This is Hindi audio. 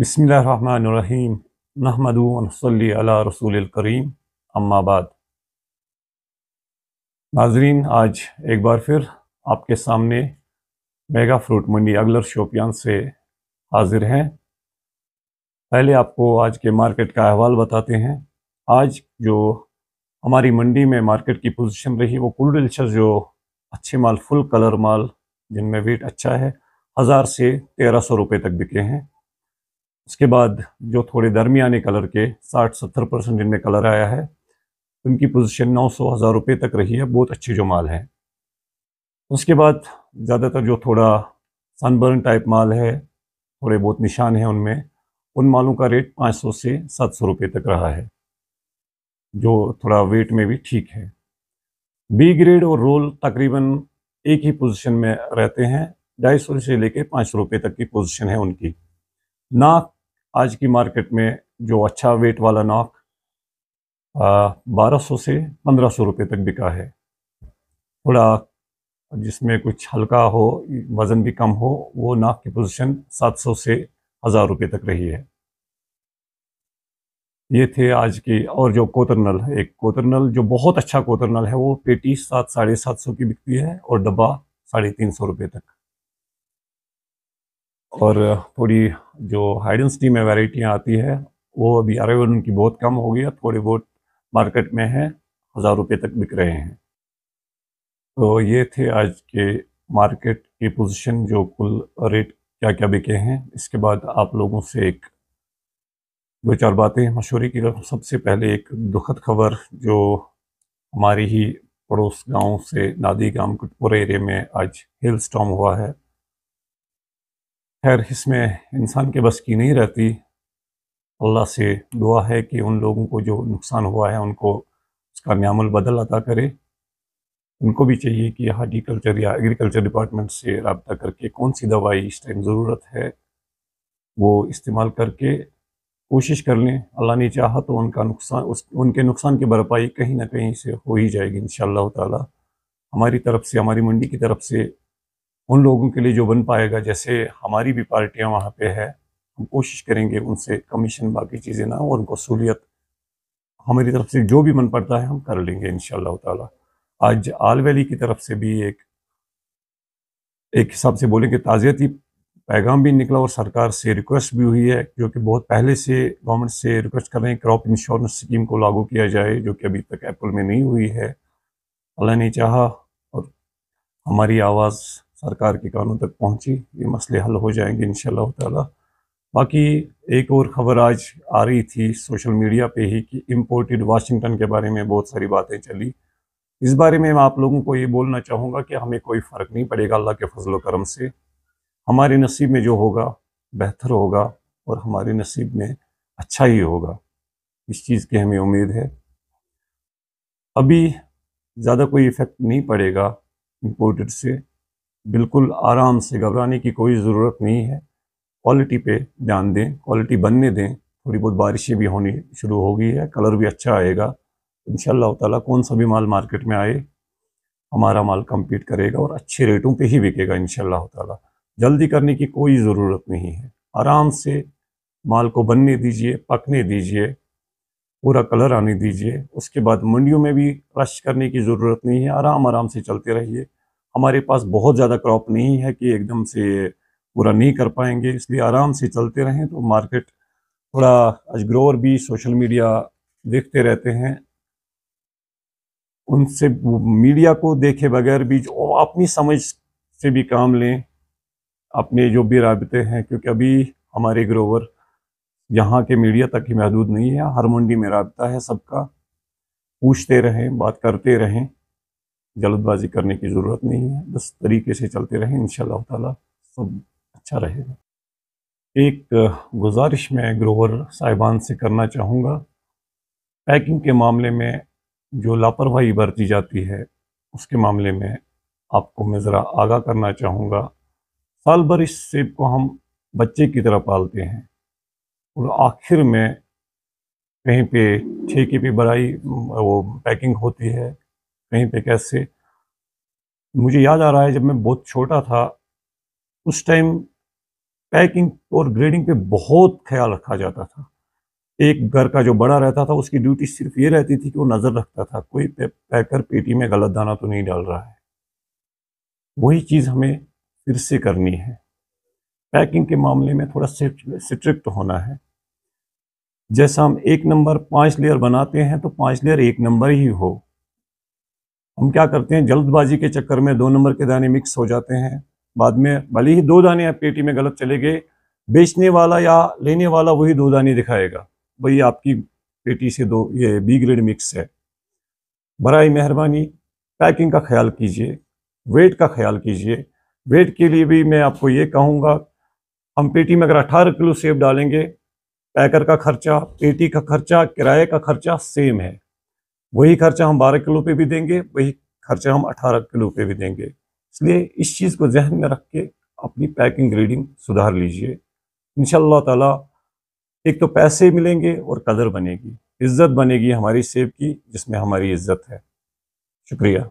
बसमीम नहमदली रसूल करीम अम्माबाद नाजरीन आज एक बार फिर आपके सामने मेगा फ्रूट मंडी अगलर शोपियान से हाजिर हैं पहले आपको आज के मार्केट का अहवाल बताते हैं आज जो हमारी मंडी में मार्केट की पोजीशन रही वो कुल डिल्चर जो अच्छे माल फुल कलर माल जिनमें वेट अच्छा है हज़ार से तेरह सौ रुपये तक बिके हैं उसके बाद जो थोड़े दरमियाने कलर के साठ सत्तर परसेंट जिनमें कलर आया है उनकी पोजीशन नौ सौ हज़ार रुपये तक रही है बहुत अच्छे जो माल हैं उसके बाद ज़्यादातर जो थोड़ा सनबर्न टाइप माल है थोड़े बहुत निशान हैं उनमें उन मालों का रेट पाँच सौ से सात सौ रुपये तक रहा है जो थोड़ा वेट में भी ठीक है बी ग्रेड और रोल तकरीबन एक ही पोजीशन में रहते हैं ढाई सौ से लेकर पाँच सौ रुपये तक की पोजीशन है उनकी नाक आज की मार्केट में जो अच्छा वेट वाला नाक बारह सौ से पंद्रह सौ रुपये तक बिका है थोड़ा जिसमें कुछ हल्का हो वज़न भी कम हो वो नाक की पोजीशन सात सौ से हज़ार रुपये तक रही है ये थे आज की और जो कोतरनल है एक कोतरनल जो बहुत अच्छा कोतरनल है वो पेटी सात साढ़े सात सौ की बिकती है और डब्बा साढ़े तीन सौ रुपये तक और थोड़ी जो हाई डेंसिटी में वेराइटियाँ आती है वो अभी अरेवल उनकी बहुत कम हो गई है थोड़ी बहुत मार्केट में है हज़ार रुपये तक बिक रहे हैं तो ये थे आज के मार्केट की पोजीशन जो कुल रेट क्या क्या बिके हैं इसके बाद आप लोगों से एक दो चार बातें मशहूर की सबसे पहले एक दुखद खबर जो हमारी ही पड़ोस गांव से नादी गांव कटपुर एरिया में आज हिल स्टॉम हुआ है खैर इसमें इंसान के बस की नहीं रहती अल्लाह से दुआ है कि उन लोगों को जो नुकसान हुआ है उनको उसका न्यामल बदल अदा करे उनको भी चाहिए कि हार्टिकल्चर या एग्रीकल्चर डिपार्टमेंट से रबता करके कौन सी दवाई इस टाइम ज़रूरत है वो इस्तेमाल करके कोशिश कर लें अल्लाह ने चाहा तो उनका नुकसान उस उनके नुकसान की भरपाई कहीं ना कहीं से हो ही जाएगी इन शाह तमारी तरफ से हमारी मंडी की तरफ से उन लोगों के लिए जो बन पाएगा जैसे हमारी भी पार्टियाँ वहाँ पे है हम कोशिश करेंगे उनसे कमीशन बाकी चीज़ें ना और उनको सहूलियत हमारी तरफ से जो भी मन पड़ता है हम कर लेंगे इन ताला आज आल वैली की तरफ से भी एक एक हिसाब से बोलेंगे ताज़ियती पैगाम भी निकला और सरकार से रिक्वेस्ट भी हुई है जो कि बहुत पहले से गवर्नमेंट से रिक्वेस्ट कर रहे हैं क्रॉप इंश्योरेंस स्कीम को लागू किया जाए जो कि अभी तक एप्पल में नहीं हुई है अल्लाह ने चाहा और हमारी आवाज़ सरकार के कानों तक पहुंची ये मसले हल हो जाएंगे इन ताला बाकी एक और ख़बर आज आ रही थी सोशल मीडिया पे ही कि इंपोर्टेड वाशिंगटन के बारे में बहुत सारी बातें चली इस बारे में मैं आप लोगों को ये बोलना चाहूँगा कि हमें कोई फ़र्क नहीं पड़ेगा अल्लाह के फजल करम से हमारे नसीब में जो होगा बेहतर होगा और हमारे नसीब में अच्छा ही होगा इस चीज़ की हमें उम्मीद है अभी ज़्यादा कोई इफ़ेक्ट नहीं पड़ेगा इम्पोर्टेड से बिल्कुल आराम से घबराने की कोई ज़रूरत नहीं है क्वालिटी पे ध्यान दें क्वालिटी बनने दें थोड़ी बहुत बारिशें भी होनी शुरू हो गई है कलर भी अच्छा आएगा इन ताला कौन सा भी माल मार्केट में आए हमारा माल कम्पीट करेगा और अच्छे रेटों पे ही बिकेगा इन ताला जल्दी करने की कोई ज़रूरत नहीं है आराम से माल को बनने दीजिए पकने दीजिए पूरा कलर आने दीजिए उसके बाद मंडियों में भी रश करने की ज़रूरत नहीं है आराम आराम से चलते रहिए हमारे पास बहुत ज़्यादा क्रॉप नहीं है कि एकदम से पूरा नहीं कर पाएंगे इसलिए आराम से चलते रहें तो मार्केट थोड़ा ग्रोअर भी सोशल मीडिया देखते रहते हैं उनसे मीडिया को देखे बगैर भी जो अपनी समझ से भी काम लें अपने जो भी रबते हैं क्योंकि अभी हमारे ग्रोवर यहाँ के मीडिया तक ही महदूद नहीं है हर मंडी में रबता है सबका पूछते रहें बात करते रहें जल्दबाजी करने की ज़रूरत नहीं है बस तरीके से चलते रहें इन ताला सब अच्छा रहेगा एक गुजारिश मैं ग्रोवर साहिबान से करना चाहूँगा पैकिंग के मामले में जो लापरवाही बरती जाती है उसके मामले में आपको मैं ज़रा आगाह करना चाहूँगा साल भर इस सेब को हम बच्चे की तरह पालते हैं और आखिर में कहीं पे ठेके पे बड़ाई वो पैकिंग होती है कहीं पे कैसे मुझे याद आ रहा है जब मैं बहुत छोटा था उस टाइम पैकिंग और ग्रेडिंग पे बहुत ख्याल रखा जाता था एक घर का जो बड़ा रहता था उसकी ड्यूटी सिर्फ ये रहती थी कि वो नज़र रखता था कोई पे, पैकर पेटी में गलत दाना तो नहीं डाल रहा है वही चीज़ हमें फिर से करनी है पैकिंग के मामले में थोड़ा स्ट्रिक्ट होना है जैसा हम एक नंबर पाँच लेयर बनाते हैं तो पाँच लेयर एक नंबर ही हो हम क्या करते हैं जल्दबाजी के चक्कर में दो नंबर के दाने मिक्स हो जाते हैं बाद में भले ही दो दाने पेटी में गलत चले गए बेचने वाला या लेने वाला वही दो दाने दिखाएगा भाई आपकी पेटी से दो ये बी ग्रेड मिक्स है बर मेहरबानी पैकिंग का ख्याल कीजिए वेट का ख्याल कीजिए वेट के लिए भी मैं आपको ये कहूँगा हम पेटी में अगर अठारह किलो सेब डालेंगे पैकर का खर्चा पेटी का खर्चा किराए का खर्चा सेम है वही खर्चा हम बारह किलो पे भी देंगे वही खर्चा हम अठारह किलो पे भी देंगे इसलिए इस चीज़ को जहन में रख के अपनी पैकिंग रीडिंग सुधार लीजिए इन ताला एक तो पैसे मिलेंगे और कदर बनेगी इज्जत बनेगी हमारी सेब की जिसमें हमारी इज्जत है शुक्रिया